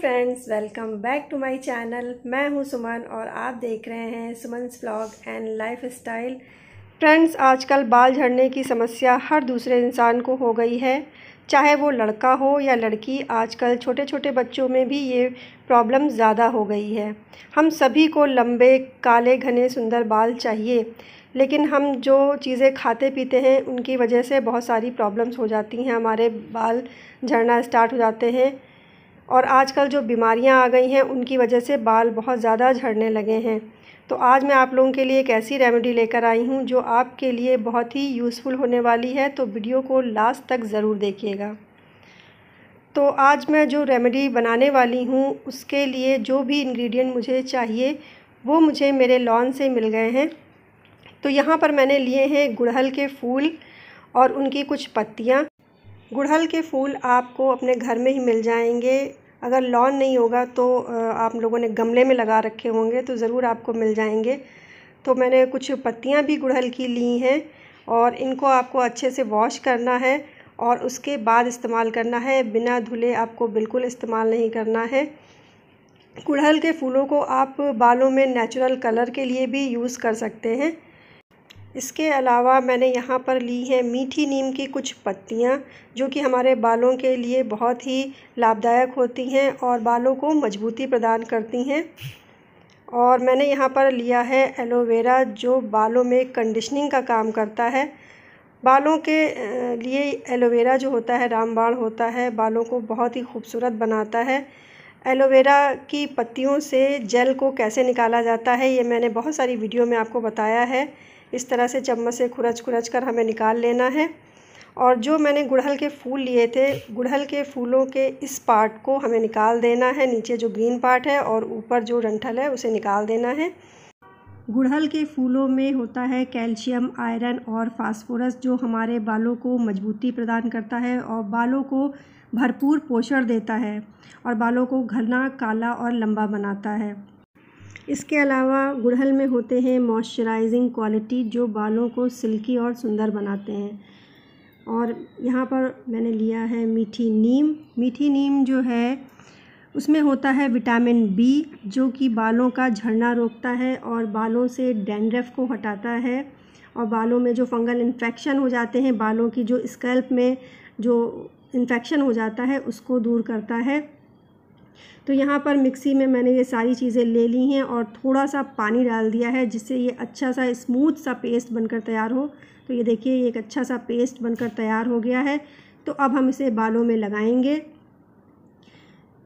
friends welcome back to my channel मैं हूं सुमन और आप देख रहे हैं Suman blog and lifestyle friends आजकल बाल झड़ने की समस्या हर दूसरे इंसान को हो गई है चाहे वो लड़का हो या लड़की आजकल छोटे छोटे बच्चों में भी ये प्रॉब्लम ज़्यादा हो गई है हम सभी को लंबे काले घने सुंदर बाल चाहिए लेकिन हम जो चीज़ें खाते पीते हैं उनकी वजह से बहुत सारी प्रॉब्लम्स हो जाती हैं हमारे बाल झड़ना स्टार्ट हो जाते हैं और आजकल जो बीमारियां आ गई हैं उनकी वजह से बाल बहुत ज़्यादा झड़ने लगे हैं तो आज मैं आप लोगों के लिए एक ऐसी रेमेडी लेकर आई हूँ जो आपके लिए बहुत ही यूज़फुल होने वाली है तो वीडियो को लास्ट तक ज़रूर देखिएगा तो आज मैं जो रेमेडी बनाने वाली हूँ उसके लिए जो भी इंग्रेडिएंट मुझे चाहिए वो मुझे मेरे लॉन से मिल गए हैं तो यहाँ पर मैंने लिए हैं गुड़हल के फूल और उनकी कुछ पत्तियाँ गुड़हल के फूल आपको अपने घर में ही मिल जाएंगे अगर लॉन नहीं होगा तो आप लोगों ने गमले में लगा रखे होंगे तो ज़रूर आपको मिल जाएंगे तो मैंने कुछ पत्तियाँ भी गुड़हल की ली हैं और इनको आपको अच्छे से वॉश करना है और उसके बाद इस्तेमाल करना है बिना धुले आपको बिल्कुल इस्तेमाल नहीं करना है गुड़हल के फूलों को आप बालों में नेचुरल कलर के लिए भी यूज़ कर सकते हैं इसके अलावा मैंने यहाँ पर ली है मीठी नीम की कुछ पत्तियाँ जो कि हमारे बालों के लिए बहुत ही लाभदायक होती हैं और बालों को मजबूती प्रदान करती हैं और मैंने यहाँ पर लिया है एलोवेरा जो बालों में कंडीशनिंग का काम करता है बालों के लिए एलोवेरा जो होता है रामबाण होता है बालों को बहुत ही खूबसूरत बनाता है एलोवेरा की पत्तियों से जेल को कैसे निकाला जाता है ये मैंने बहुत सारी वीडियो में आपको बताया है इस तरह से चम्मच से खुरच खुरच कर हमें निकाल लेना है और जो मैंने गुड़हल के फूल लिए थे गुड़हल के फूलों के इस पार्ट को हमें निकाल देना है नीचे जो ग्रीन पार्ट है और ऊपर जो डंठल है उसे निकाल देना है गुड़हल के फूलों में होता है कैल्शियम आयरन और फास्फोरस जो हमारे बालों को मजबूती प्रदान करता है और बालों को भरपूर पोषण देता है और बालों को घना काला और लंबा बनाता है इसके अलावा गुड़हल में होते हैं मॉइस्चराइजिंग क्वालिटी जो बालों को सिल्की और सुंदर बनाते हैं और यहाँ पर मैंने लिया है मीठी नीम मीठी नीम जो है उसमें होता है विटामिन बी जो कि बालों का झड़ना रोकता है और बालों से डेंड्रफ को हटाता है और बालों में जो फंगल इन्फेक्शन हो जाते हैं बालों की जो स्कैल्प में जो इन्फेक्शन हो जाता है उसको दूर करता है तो यहाँ पर मिक्सी में मैंने ये सारी चीज़ें ले ली हैं और थोड़ा सा पानी डाल दिया है जिससे ये अच्छा सा स्मूथ सा पेस्ट बनकर तैयार हो तो ये देखिए ये एक अच्छा सा पेस्ट बनकर तैयार हो गया है तो अब हम इसे बालों में लगाएंगे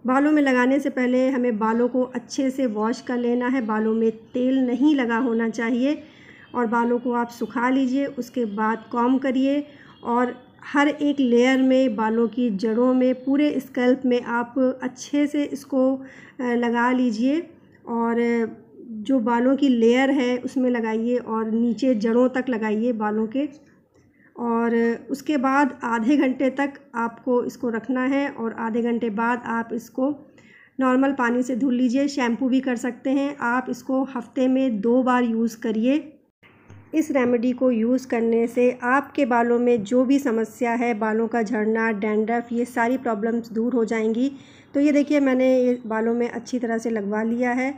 बालों में लगाने से पहले हमें बालों को अच्छे से वॉश कर लेना है बालों में तेल नहीं लगा होना चाहिए और बालों को आप सुखा लीजिए उसके बाद कॉम करिए और हर एक लेयर में बालों की जड़ों में पूरे स्कल्प में आप अच्छे से इसको लगा लीजिए और जो बालों की लेयर है उसमें लगाइए और नीचे जड़ों तक लगाइए बालों के और उसके बाद आधे घंटे तक आपको इसको रखना है और आधे घंटे बाद आप इसको नॉर्मल पानी से धुल लीजिए शैम्पू भी कर सकते हैं आप इसको हफ्ते में दो बार यूज़ करिए इस रेमेडी को यूज़ करने से आपके बालों में जो भी समस्या है बालों का झड़ना डैंड्रफ ये सारी प्रॉब्लम्स दूर हो जाएंगी तो ये देखिए मैंने ये बालों में अच्छी तरह से लगवा लिया है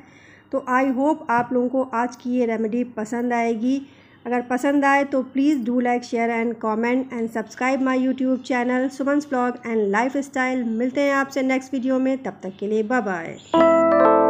तो आई होप आप लोगों को आज की ये रेमेडी पसंद आएगी अगर पसंद आए तो please do like share and comment and subscribe my YouTube channel Suman's blog and lifestyle मिलते हैं आपसे नेक्स्ट वीडियो में तब तक के लिए बाय